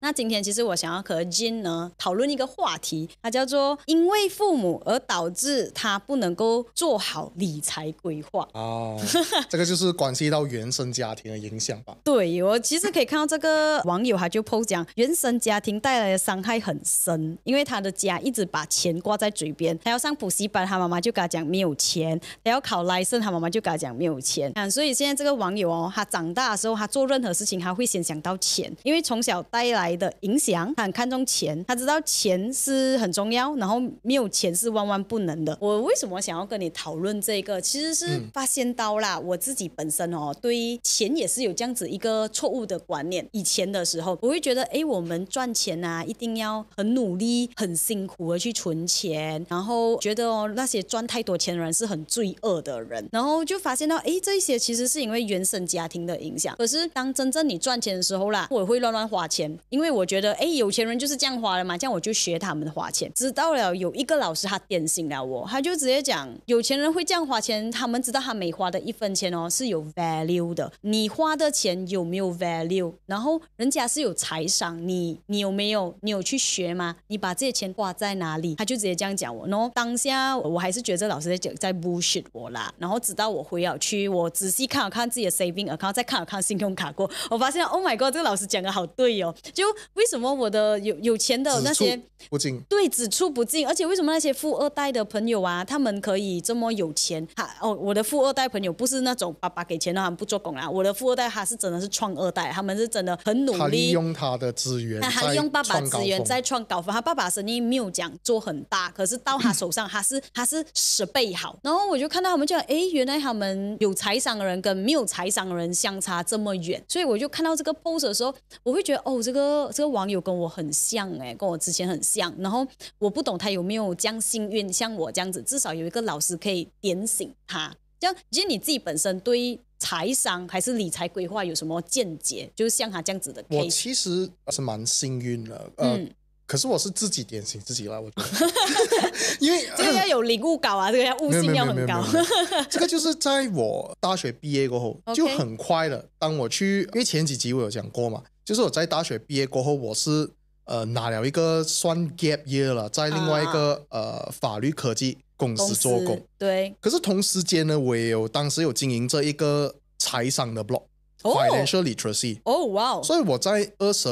那今天其实我想要和金呢讨论一个话题，它叫做因为父母而导致他不能够做好理财规划哦，这个就是关系到原生家庭的影响吧。对我其实可以看到这个网友他就 po 讲原生家庭带来的伤害很深，因为他的家一直把钱挂在嘴边，他要上补习班，他妈妈就跟他讲没有钱；他要考莱盛，他妈妈就跟他讲没有钱啊。所以现在这个网友哦，他长大的时候，他做任何事情他会先想到钱，因为从小带来。来的影响，他很看重钱，他知道钱是很重要，然后没有钱是万万不能的。我为什么想要跟你讨论这个？其实是发现到啦，我自己本身哦，对钱也是有这样子一个错误的观念。以前的时候，我会觉得，哎，我们赚钱啊，一定要很努力、很辛苦而去存钱，然后觉得哦，那些赚太多钱的人是很罪恶的人，然后就发现到，哎，这些其实是因为原生家庭的影响。可是当真正你赚钱的时候啦，我会乱乱花钱。因为我觉得，哎，有钱人就是这样花的嘛，这样我就学他们的花钱。知道了有一个老师他点醒了我，他就直接讲，有钱人会这样花钱，他们知道他每花的一分钱哦是有 value 的，你花的钱有没有 value？然后人家是有财商，你你有没有？你有去学吗？你把这些钱花在哪里？他就直接这样讲我。然后当下我还是觉得这老师在讲在 bullshit 我啦。然后直到我回小区，我仔细看了看自己的 saving account，再看了看信用卡过，我发现 Oh my God，这个老师讲的好对哦，就。为什么我的有有钱的那些不进对只出不进，而且为什么那些富二代的朋友啊，他们可以这么有钱？哦，我的富二代朋友不是那种爸爸给钱，他们不做工啊。我的富二代他是真的是创二代，他们是真的很努力，他利用他的资源，他利用爸爸资源在创高分，他爸爸生意没有讲做很大，可是到他手上他是他是十倍好。然后我就看到他们就哎，原来他们有财商的人跟没有财商的人相差这么远。所以我就看到这个 p o s t e 的时候，我会觉得哦，这个。这个网友跟我很像哎，跟我之前很像。然后我不懂他有没有样幸运像我这样子，至少有一个老师可以点醒他。这样，其实你自己本身对财商还是理财规划有什么见解？就是像他这样子的。我其实是蛮幸运的，嗯。可是我是自己点醒自己啦，我得，因为这个要有领悟高啊，这个要悟性要很高。这个就是在我大学毕业过后就很快了。当我去，因为前几集我有讲过嘛。就是我在大学毕业过后，我是呃拿了一个算 gap year 了，在另外一个呃法律科技公司做工。对。可是同时间呢，我也有当时有经营这一个财商的 blog，financial literacy。哦，哇！所以我在二十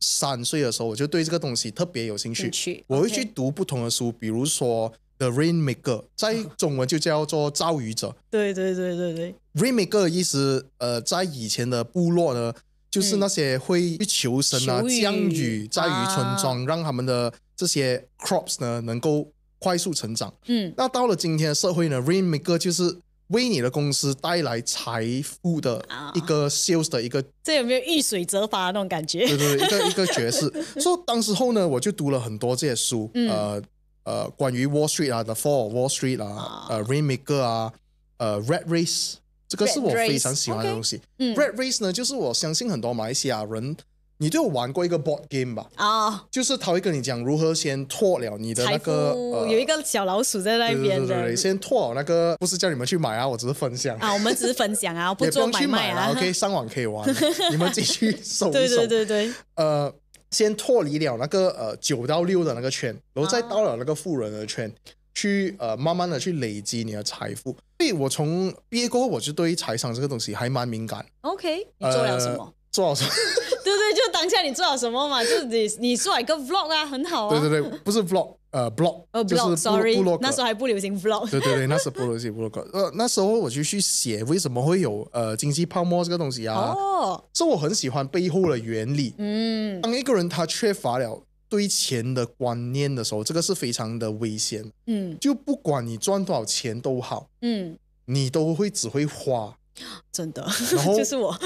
三岁的时候，我就对这个东西特别有兴趣。我会去读不同的书，比如说 The Rainmaker，在中文就叫做造雨者。对对对对对。Rainmaker 意思呃，在以前的部落呢。就是那些会去求神啊，降雨在于村庄，让他们的这些 crops 呢能够快速成长。嗯，那到了今天社会呢，Rainmaker 就是为你的公司带来财富的一个 sales 的一个。这有没有遇水则发那种感觉？对对，一个一个 爵士。所以当时候呢，我就读了很多这些书，呃呃，关于 Wall Street 啊 t h e Fall，Wall Street 啊，呃 Rainmaker 啊，呃 Red Race。这个是我非常喜欢的东西。嗯，Red Race 呢，就是我相信很多马来西亚人，你都有玩过一个 board game 吧？啊，就是他会跟你讲如何先脱了你的那个，有一个小老鼠在那边的，先脱了那个，不是叫你们去买啊，我只是分享啊，我们只是分享啊，不用去买啊，OK，上网可以玩，你们自己去搜一搜。对对对对，呃，先脱离了那个呃九到六的那个圈，然后再到了那个富人的圈。去呃，慢慢的去累积你的财富。所以我从毕业过后，我就对于财产这个东西还蛮敏感。OK，你做了什么？做了什么？对 对，就当下你做了什么嘛？就是你你做一个 vlog 啊，很好啊。对对对，不是 vlog，呃，blog。呃 b l o g s o r r y 那时候还不流行 vlog。对对对，那是不流行 vlog。呃，那时候我就去写为什么会有呃经济泡沫这个东西啊。哦，这我很喜欢背后的原理。嗯，当一个人他缺乏了。对钱的观念的时候，这个是非常的危险。嗯，就不管你赚多少钱都好，嗯，你都会只会花，真的。然后 就是我。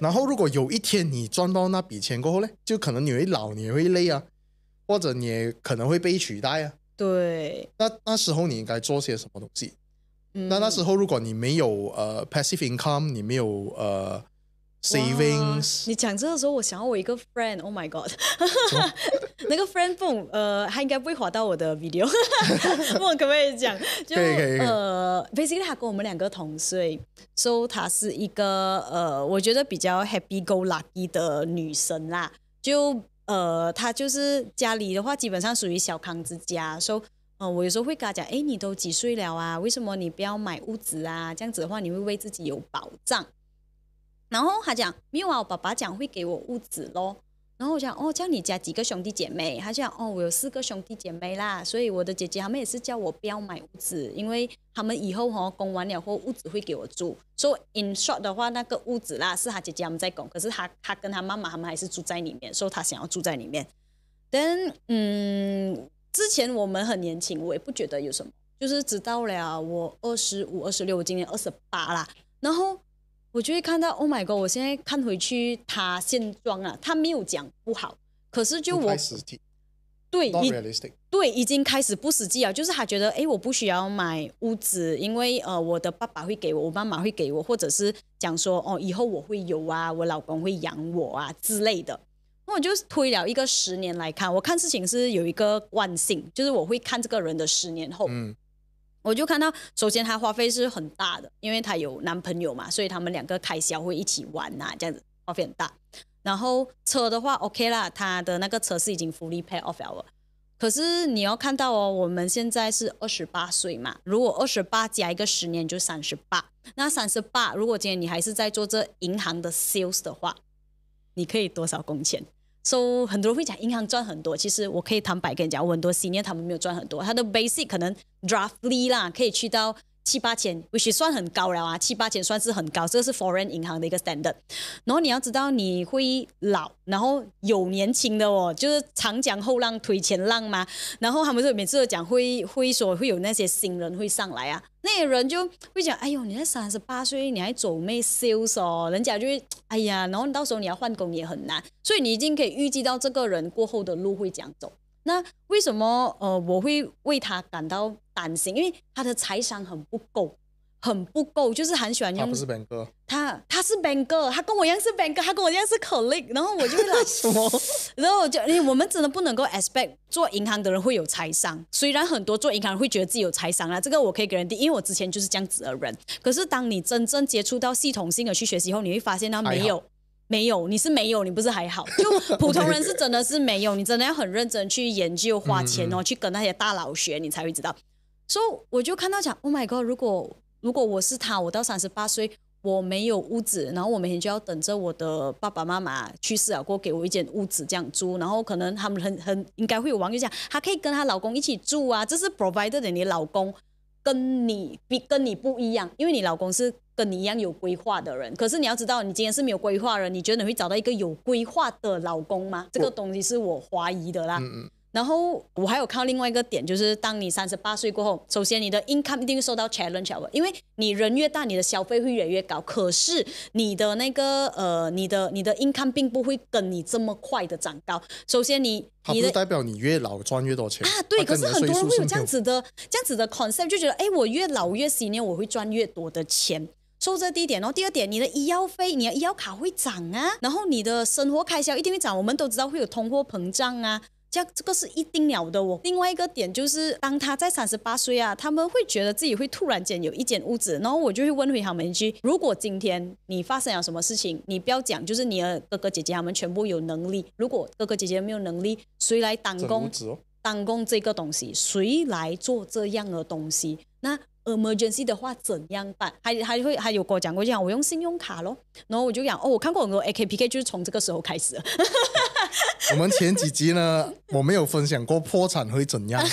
然后如果有一天你赚到那笔钱过后呢，就可能你会老，你会累啊，或者你可能会被取代啊。对。那那时候你应该做些什么东西？那那时候如果你没有呃 passive income，你没有呃。savings，你讲这个时候，我想到我一个 friend，oh my god，那个 friend 帮呃，他应该不会滑到我的 video，帮 可不可以讲？就呃，Basically，他跟我们两个同岁，so 她是一个呃，我觉得比较 happy go lucky 的女生啦。就呃，她就是家里的话，基本上属于小康之家。so，嗯，我有时候会跟她讲，哎，你都几岁了啊？为什么你不要买屋子啊？这样子的话，你会为自己有保障。然后他讲，没有啊，我爸爸讲会给我屋子咯。然后我讲，哦，叫你家几个兄弟姐妹？他讲，哦，我有四个兄弟姐妹啦，所以我的姐姐他们也是叫我不要买屋子，因为他们以后哈供完了或屋子会给我住。说 in short 的话，那个屋子啦是他姐姐他们在供，可是他他跟他妈妈他们还是住在里面，所、以他想要住在里面。但嗯，之前我们很年轻，我也不觉得有什么，就是直到了，我二十五、二十六，我今年二十八啦，然后。我就会看到，Oh my God！我现在看回去，他现状啊，他没有讲不好，可是就我，对，对，已经开始不实际啊，就是他觉得，哎，我不需要买屋子，因为呃，我的爸爸会给我，我妈妈会给我，或者是讲说，哦，以后我会有啊，我老公会养我啊之类的。那我就推了一个十年来看，我看事情是有一个惯性，就是我会看这个人的十年后。我就看到，首先她花费是很大的，因为她有男朋友嘛，所以他们两个开销会一起玩呐，这样子花费很大。然后车的话，OK 啦，他的那个车是已经福利 pay off 了。可是你要看到哦，我们现在是二十八岁嘛，如果二十八加一个十年就三十八，那三十八，如果今天你还是在做这银行的 sales 的话，你可以多少工钱？So 很多人会讲银行赚很多，其实我可以坦白跟你讲，我很多 senior 他们没有赚很多，他的 basic 可能 d r o f t l y 啦，可以去到。七八千，which 算很高了啊！七八千算是很高，这个是 foreign 银行的一个 standard。然后你要知道，你会老，然后有年轻的哦，就是长江后浪推前浪嘛。然后他们就每次都讲会会所会有那些新人会上来啊，那些人就会讲，哎呦，你才三十八岁，你还走咩 sales 哦？人家就会，哎呀，然后你到时候你要换工也很难，所以你已经可以预计到这个人过后的路会怎样走。那为什么呃我会为他感到担心？因为他的财商很不够，很不够，就是很喜欢用。他不是 ben 哥，他他是 ben 哥，他跟我一样是 ben 哥，他跟我一样是 colleague，然后我就会老说 然后我就我们真的不能够 expect 做银行的人会有财商。虽然很多做银行会觉得自己有财商啊，这个我可以给人定，因为我之前就是这样子的人。可是当你真正接触到系统性的去学习后，你会发现他没有。没有，你是没有，你不是还好？就 普通人是真的是没有，你真的要很认真去研究，花钱哦，去跟那些大佬学，你才会知道。所以我就看到讲，Oh my God！如果如果我是他，我到三十八岁，我没有屋子，然后我每天就要等着我的爸爸妈妈去世啊，给我一间屋子这样住，然后可能他们很很应该会有网友讲，她可以跟她老公一起住啊，这是 Provided 你老公。跟你比跟你不一样，因为你老公是跟你一样有规划的人。可是你要知道，你今天是没有规划人，你觉得你会找到一个有规划的老公吗？这个东西是我怀疑的啦。然后我还有看另外一个点，就是当你三十八岁过后，首先你的 income 一定受到 challenge，因为，你人越大，你的消费会越来越高，可是你的那个呃，你的你的 income 并不会跟你这么快的长高。首先你，它不代表你越老赚越多钱啊。对，可是很多人会有这样子的这样子的 concept，就觉得，哎，我越老越 senior，我会赚越多的钱。说这第一点，然后第二点，你的医药费，你的医药卡会涨啊，然后你的生活开销一定会涨，我们都知道会有通货膨胀啊。这样这个是一定了的哦。另外一个点就是，当他在三十八岁啊，他们会觉得自己会突然间有一间屋子，然后我就会问回他们一句：如果今天你发生了什么事情，你不要讲，就是你的哥哥姐姐他们全部有能力。如果哥哥姐姐没有能力，谁来打工？打工这个东西，谁来做这样的东西？那。emergency 的话怎样办？还还会还有跟我讲过，样，我用信用卡咯，然后我就讲哦，我看过很多 AKPK，就是从这个时候开始。我们前几集呢，我没有分享过破产会怎样。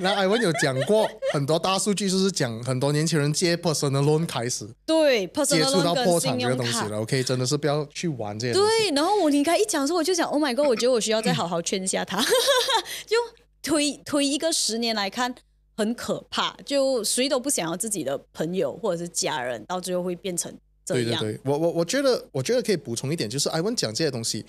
那 i v a 有讲过很多大数据，就是讲很多年轻人借 personal loan 开始。对，接触到破产这个东西了。OK，真的是不要去玩这些对，然后我离开一讲的时候，我就讲 Oh my God，我觉得我需要再好好劝一下他，就推推一个十年来看。很可怕，就谁都不想要自己的朋友或者是家人到最后会变成这样。对对对，我我我觉得我觉得可以补充一点，就是艾文讲这些东西，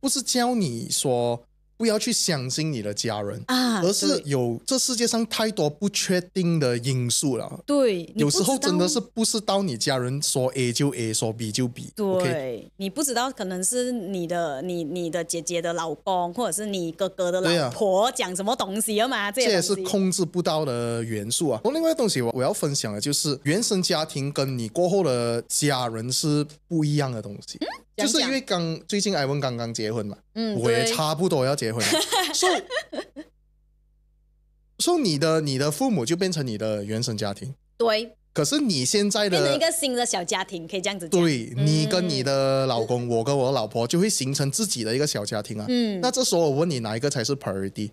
不是教你说。不要去相信你的家人啊，而是有这世界上太多不确定的因素了。对，有时候真的是不是到你家人说 A 就 A，说 B 就 B。对你不知道可能是你的你你的姐姐的老公，或者是你哥哥的老婆讲什么东西了嘛？这也是控制不到的元素啊。我另外东西我我要分享的就是原生家庭跟你过后的家人是不一样的东西，就是因为刚最近艾文刚刚结婚嘛，嗯，我也差不多要结。送送 你的你的父母就变成你的原生家庭，对。可是你现在的变成一个新的小家庭，可以这样子。对，你跟你的老公，我跟我老婆就会形成自己的一个小家庭啊。嗯。那这时候我问你，哪一个才是 p a r d y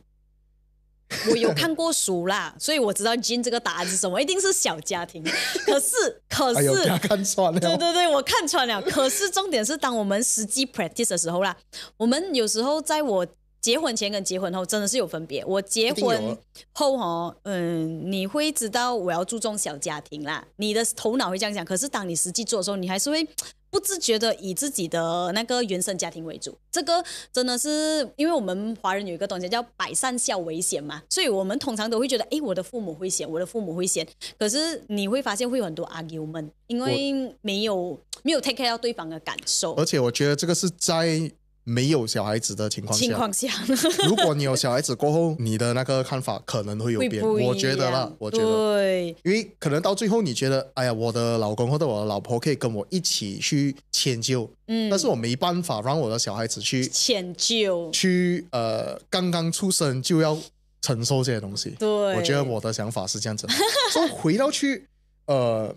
我有看过书啦，所以我知道 j e n e 这个答案是什么，一定是小家庭。可是，可是，哎看穿了，对对对，我看穿了。可是重点是，当我们实际 practice 的时候啦，我们有时候在我。结婚前跟结婚后真的是有分别。我结婚后哈，嗯，你会知道我要注重小家庭啦。你的头脑会这样想，可是当你实际做的时候，你还是会不自觉的以自己的那个原生家庭为主。这个真的是因为我们华人有一个东西叫百善孝为先嘛，所以我们通常都会觉得，哎，我的父母会先，我的父母会先。可是你会发现会有很多 argument，因为没有没有 take care 到对方的感受。而且我觉得这个是在。没有小孩子的情况下，情况下，如果你有小孩子过后，你的那个看法可能会有变。我觉得啦，我觉得，对，因为可能到最后你觉得，哎呀，我的老公或者我的老婆可以跟我一起去迁就，嗯，但是我没办法让我的小孩子去迁就，去呃，刚刚出生就要承受这些东西。对，我觉得我的想法是这样子。所以回到去，呃，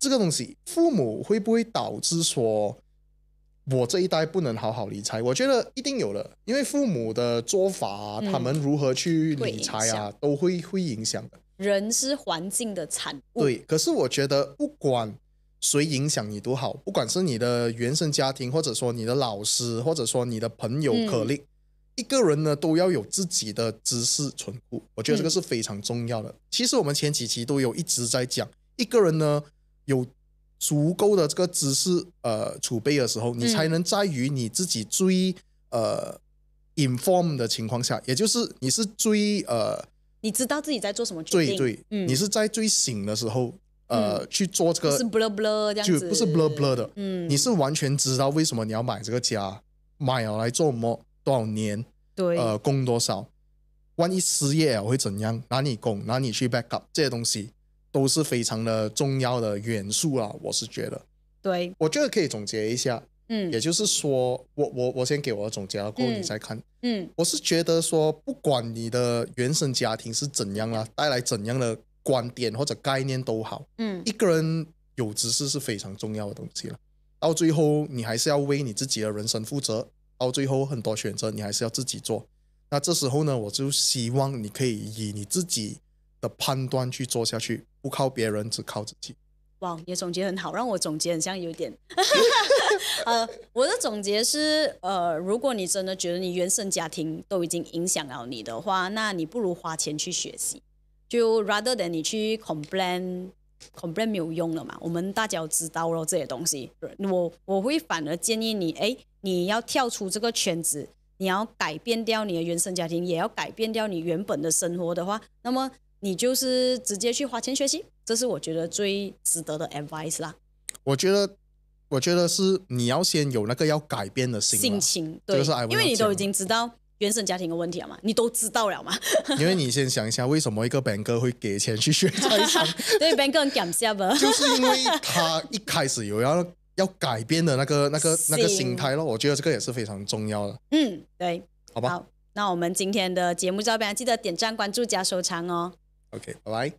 这个东西，父母会不会导致说？我这一代不能好好理财，我觉得一定有的，因为父母的做法，他们如何去理财啊，都会会影响的。人是环境的产物。对，可是我觉得不管谁影响你都好，不管是你的原生家庭，或者说你的老师，或者说你的朋友，可令一个人呢都要有自己的知识存库。我觉得这个是非常重要的。其实我们前几期都有一直在讲，一个人呢有。足够的这个知识呃储备的时候，你才能在于你自己最呃 inform 的情况下，也就是你是最呃，你知道自己在做什么决定，对对，你是在最醒的时候呃去做这个，不是 b l r b l r 这样就不是 b l r b l r 的，嗯，你是完全知道为什么你要买这个家，买了来做么多少年，对，呃，供多少，万一失业了会怎样？哪你供，哪你去 backup 这些东西。都是非常的重要的元素啊，我是觉得。对，我觉得可以总结一下。嗯，也就是说，我我我先给我总结了，后你再看。嗯，我是觉得说，不管你的原生家庭是怎样啊，带来怎样的观点或者概念都好。嗯，一个人有知识是非常重要的东西了。到最后，你还是要为你自己的人生负责。到最后，很多选择你还是要自己做。那这时候呢，我就希望你可以以你自己的判断去做下去。不靠别人，只靠自己。哇，你总结很好，让我总结很像有点。呃，我的总结是，呃，如果你真的觉得你原生家庭都已经影响了你的话，那你不如花钱去学习。就 rather than 你去 complain，complain 没有用了嘛。我们大家知道了这些东西，我我会反而建议你，哎，你要跳出这个圈子，你要改变掉你的原生家庭，也要改变掉你原本的生活的话，那么。你就是直接去花钱学习，这是我觉得最值得的 advice 啦。我觉得，我觉得是你要先有那个要改变的心心情，就是因为你都已经知道原生家庭的问题了嘛，你都知道了嘛。因为你先想一下，为什么一个 banker 会给钱去学财商？对，banker 干啥吧？就是因为他一开始有要要改变的那个那个那个心态咯。我觉得这个也是非常重要的。嗯，对，好吧。好，那我们今天的节目这边记得点赞、关注加收藏哦。Okay, bye.